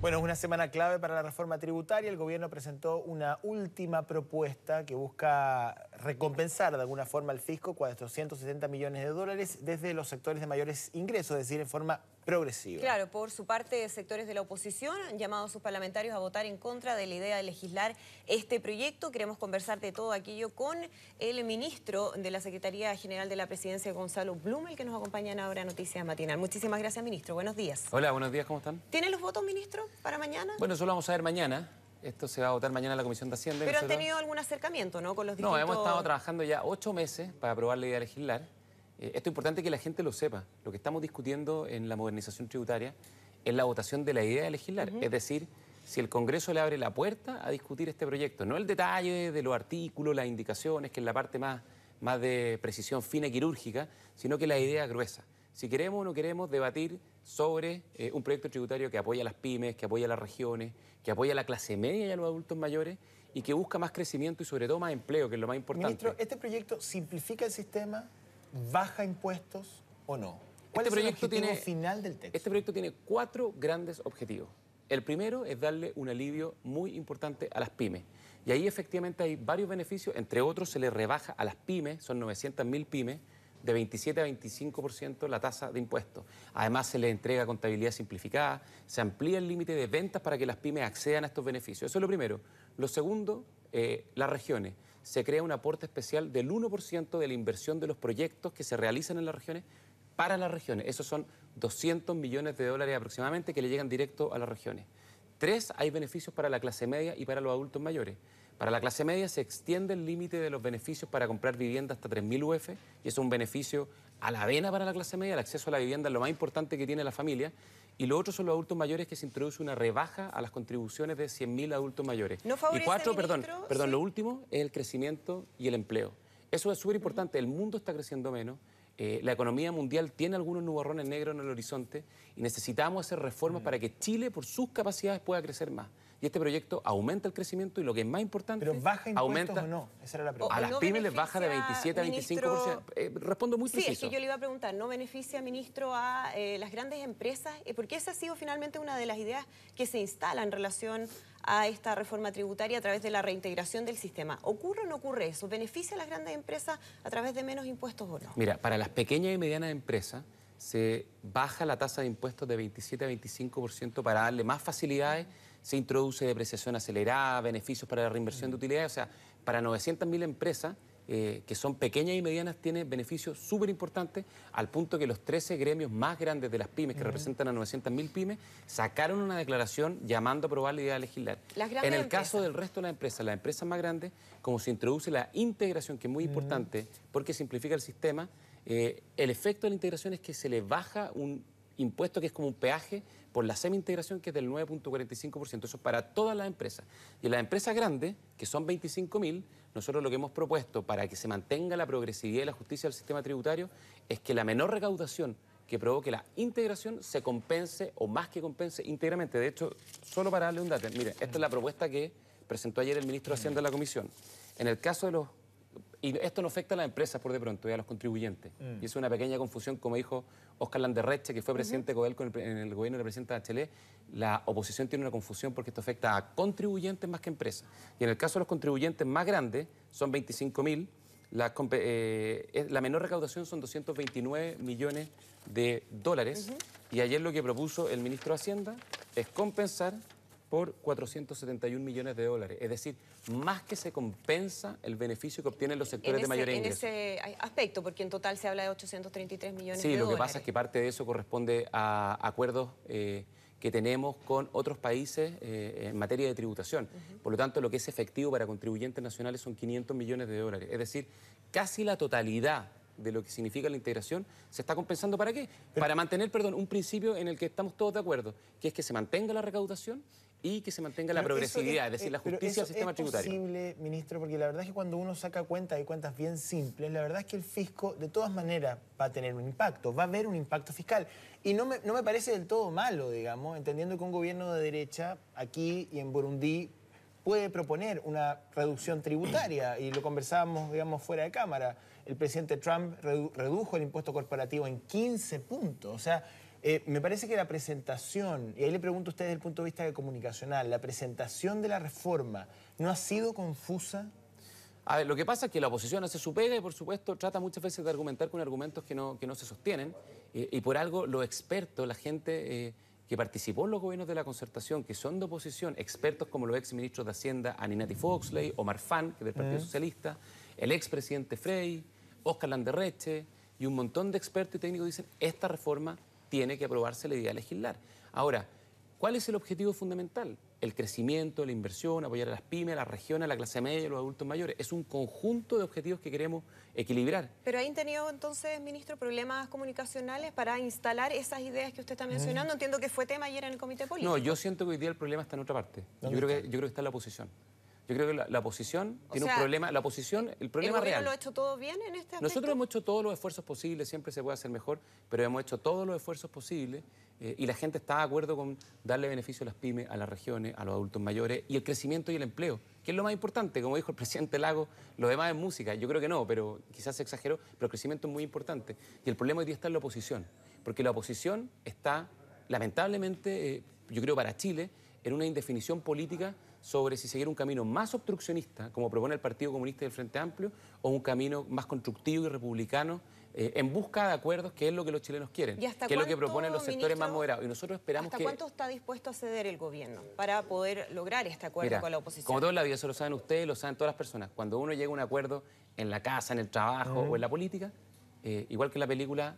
Bueno, es una semana clave para la reforma tributaria. El gobierno presentó una última propuesta que busca recompensar de alguna forma al fisco 470 millones de dólares desde los sectores de mayores ingresos, es decir, en forma progresiva. Claro, por su parte, sectores de la oposición han llamado a sus parlamentarios a votar en contra de la idea de legislar este proyecto. Queremos conversar de todo aquello con el ministro de la Secretaría General de la Presidencia, Gonzalo Blumel, que nos acompaña en ahora Noticias Matinal. Muchísimas gracias, ministro. Buenos días. Hola, buenos días, ¿cómo están? ¿Tienen los votos, ministro, para mañana? Bueno, eso lo vamos a ver mañana. Esto se va a votar mañana en la Comisión de Hacienda. Pero han tenido algún acercamiento, ¿no? Con los distintos... No, hemos estado trabajando ya ocho meses para aprobar la idea de legislar. Eh, esto es importante que la gente lo sepa. Lo que estamos discutiendo en la modernización tributaria es la votación de la idea de legislar. Es decir, si el Congreso le abre la puerta a discutir este proyecto, no el detalle de los artículos, las indicaciones, que es la parte más, más de precisión fina y quirúrgica, sino que la idea gruesa. Si queremos o no queremos debatir sobre eh, un proyecto tributario que apoya a las pymes, que apoya a las regiones, que apoya a la clase media y a los adultos mayores y que busca más crecimiento y sobre todo más empleo, que es lo más importante. Ministro, ¿este proyecto simplifica el sistema? baja impuestos o no? ¿Cuál este es proyecto el tiene, final del texto? Este proyecto tiene cuatro grandes objetivos. El primero es darle un alivio muy importante a las pymes. Y ahí efectivamente hay varios beneficios, entre otros se le rebaja a las pymes, son 900.000 pymes, de 27 a 25% la tasa de impuestos. Además, se les entrega contabilidad simplificada, se amplía el límite de ventas para que las pymes accedan a estos beneficios. Eso es lo primero. Lo segundo, eh, las regiones se crea un aporte especial del 1% de la inversión de los proyectos que se realizan en las regiones para las regiones. Esos son 200 millones de dólares aproximadamente que le llegan directo a las regiones. Tres, hay beneficios para la clase media y para los adultos mayores. Para la clase media se extiende el límite de los beneficios para comprar vivienda hasta 3.000 UF y es un beneficio a la vena para la clase media. El acceso a la vivienda es lo más importante que tiene la familia y lo otro son los adultos mayores que se introduce una rebaja a las contribuciones de 100.000 adultos mayores. y cuatro, perdón, lo último es el crecimiento y el empleo. Eso es súper importante. El mundo está creciendo menos. Eh, la economía mundial tiene algunos nubarrones negros en el horizonte y necesitamos hacer reformas mm. para que Chile, por sus capacidades, pueda crecer más y este proyecto aumenta el crecimiento y lo que es más importante... ¿Pero baja impuestos aumenta, o no? Esa era la pregunta. a las pymes les baja de 27 a 25%. Eh, respondo muy preciso. Sí, es que yo le iba a preguntar, ¿no beneficia, ministro, a eh, las grandes empresas? Eh, porque esa ha sido finalmente una de las ideas que se instala en relación a esta reforma tributaria a través de la reintegración del sistema. ¿Ocurre o no ocurre eso? ¿Beneficia a las grandes empresas a través de menos impuestos o no? Mira, para las pequeñas y medianas empresas se baja la tasa de impuestos de 27 a 25% para darle más facilidades se introduce depreciación acelerada, beneficios para la reinversión de mm. utilidades, o sea, para 900.000 empresas eh, que son pequeñas y medianas, tiene beneficios súper importantes, al punto que los 13 gremios más grandes de las pymes, que mm. representan a 900.000 pymes, sacaron una declaración llamando a aprobar la idea de legislar. en el caso del resto de las empresas, las empresas más grandes, como se introduce la integración, que es muy mm. importante porque simplifica el sistema, eh, el efecto de la integración es que se le baja un impuesto que es como un peaje por la semi-integración que es del 9.45%. Eso es para todas las empresas. Y las empresas grandes, que son 25.000, nosotros lo que hemos propuesto para que se mantenga la progresividad y la justicia del sistema tributario es que la menor recaudación que provoque la integración se compense o más que compense íntegramente. De hecho, solo para darle un dato, mire, esta es la propuesta que presentó ayer el ministro de Hacienda de la comisión. En el caso de los y esto no afecta a las empresas por de pronto, y a los contribuyentes. Mm. Y es una pequeña confusión, como dijo Oscar Landerreche, que fue presidente en el gobierno de la presidenta La oposición tiene una confusión porque esto afecta a contribuyentes más que empresas. Y en el caso de los contribuyentes más grandes, son 25.000, mil. Eh, la, menor recaudación son 229 millones de dólares. Y ayer lo que propuso el ministro de Hacienda es compensar por 471 millones de dólares. Es decir, más que se compensa el beneficio que obtienen los sectores de mayor ingreso. En ese aspecto, porque en total se habla de 833 millones sí, de dólares. Sí, lo que pasa es que parte de eso corresponde a acuerdos eh, que tenemos con otros países eh, en materia de tributación. Por lo tanto, lo que es efectivo para contribuyentes nacionales son 500 millones de dólares. Es decir, casi la totalidad de lo que significa la integración, se está compensando para qué? Para mantener, perdón, un principio en el que estamos todos de acuerdo, que es que se mantenga la recaudación y que se mantenga la progresividad, es, decir, eh, la justicia del sistema tributario. Es posible, ministro, porque la verdad es que cuando uno saca cuentas hay cuentas bien simples, la verdad es que el fisco de todas maneras va a tener un impacto, va a haber un impacto fiscal. Y no me, no me parece del todo malo, digamos, entendiendo que un gobierno de derecha aquí y en Burundi puede proponer una reducción tributaria y lo conversábamos, digamos, fuera de cámara. El presidente Trump redujo el impuesto corporativo en 15 puntos. O sea, eh, me parece que la presentación, y ahí le pregunto a usted desde el punto de vista comunicacional, la presentación de la reforma, ¿no ha sido confusa? A ver, lo que pasa es que la oposición hace su pega y, por supuesto, trata muchas veces de argumentar con argumentos que no, se sostienen. y por algo, los expertos, la gente eh, que participó en los gobiernos de la concertación, que son de oposición, expertos como los exministros de Hacienda, Aninati Foxley, Omar Fan, que del Partido mm. Socialista, el expresidente Frey, Oscar Landerreche, y un montón de expertos y técnicos dicen, esta reforma tiene que aprobarse la idea de legislar. Ahora, ¿cuál es el objetivo fundamental? El crecimiento, la inversión, apoyar a las pymes, a las regiones, a la clase media, los adultos mayores. Es un conjunto de objetivos que queremos equilibrar. Pero ahí han tenido entonces, ministro, problemas comunicacionales para instalar esas ideas que usted está mencionando. Mm. Entiendo que fue tema ayer en el comité político. No, yo siento que hoy día el problema está en otra parte. Yo creo, que, yo creo que está en la oposición. Yo creo que la, oposición tiene un problema, la oposición, el problema real. lo ha hecho todo bien en este Nosotros hemos hecho todos los esfuerzos posibles, siempre se puede hacer mejor, pero hemos hecho todos los esfuerzos posibles eh, y la gente está de acuerdo con darle beneficio a las pymes, a las regiones, a los adultos mayores y el crecimiento y el empleo, que es lo más importante, como dijo el presidente Lago, lo demás es música, yo creo que no, pero quizás se exageró, pero el crecimiento es muy importante. Y el problema hoy día está en la oposición, porque la oposición está, lamentablemente, eh, yo creo para Chile, en una indefinición política sobre si seguir un camino más obstruccionista, como propone el Partido Comunista y el Frente Amplio, o un camino más constructivo y republicano eh, en busca de acuerdos, que es lo que los chilenos quieren, que es lo que proponen los sectores más moderados. Y nosotros esperamos ¿Hasta cuánto está dispuesto a ceder el gobierno para poder lograr este acuerdo con la oposición? Como todos la vida, eso lo saben ustedes, lo saben todas las personas. Cuando uno llega a un acuerdo en la casa, en el trabajo o en la política, eh, igual que en la película,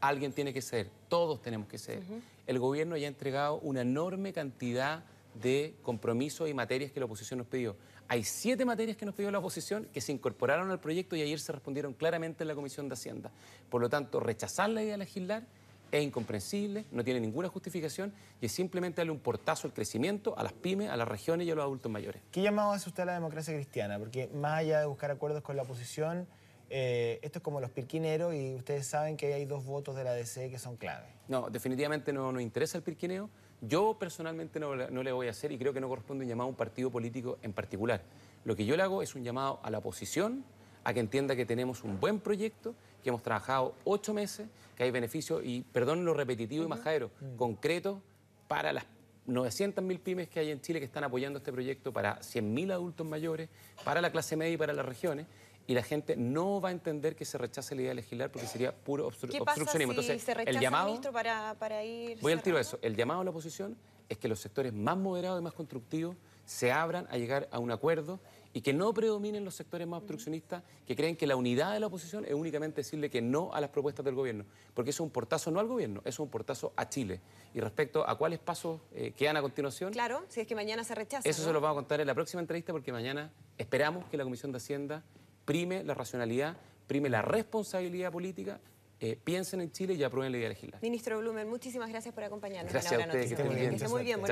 alguien tiene que ceder, todos tenemos que ceder. El gobierno ya ha entregado una enorme cantidad de compromisos y materias que la oposición nos pidió. Hay siete materias que nos pidió la oposición que se incorporaron al proyecto y ayer se respondieron claramente en la Comisión de Hacienda. Por lo tanto, rechazar la idea de legislar es incomprensible, no tiene ninguna justificación y es simplemente darle un portazo al crecimiento, a las pymes, a las regiones y a los adultos mayores. ¿Qué llamado hace usted a la democracia cristiana? Porque más allá de buscar acuerdos con la oposición, eh, esto es como los pirquineros y ustedes saben que hay dos votos de la DC que son clave. No, definitivamente no nos interesa el pirquineo. Yo personalmente no, le voy a hacer y creo que no corresponde un llamado a un partido político en particular. Lo que yo le hago es un llamado a la oposición, a que entienda que tenemos un buen proyecto, que hemos trabajado ocho meses, que hay beneficios y, perdón lo repetitivo y majadero, mm. concreto para las 900.000 pymes que hay en Chile que están apoyando este proyecto, para 100.000 adultos mayores, para la clase media y para las regiones, y la gente no va a entender que se rechace la idea de legislar porque sería puro obstruccionismo. Si Entonces, el llamado, Voy al tiro de eso. El llamado a la oposición es que los sectores más moderados y más constructivos se abran a llegar a un acuerdo y que no predominen los sectores más obstruccionistas que creen que la unidad de la oposición es únicamente decirle que no a las propuestas del gobierno, porque eso es un portazo no al gobierno, es un portazo a Chile. Y respecto a cuáles pasos eh, quedan a continuación... Claro, si es que mañana se rechaza. Eso se lo vamos a contar en la próxima entrevista porque mañana esperamos que la Comisión de Hacienda prime la racionalidad, prime la responsabilidad política eh, piensen en Chile y aprueben la idea legislativa. Ministro Blumen, muchísimas gracias por acompañarnos. Gracias en a usted, que Que muy bien,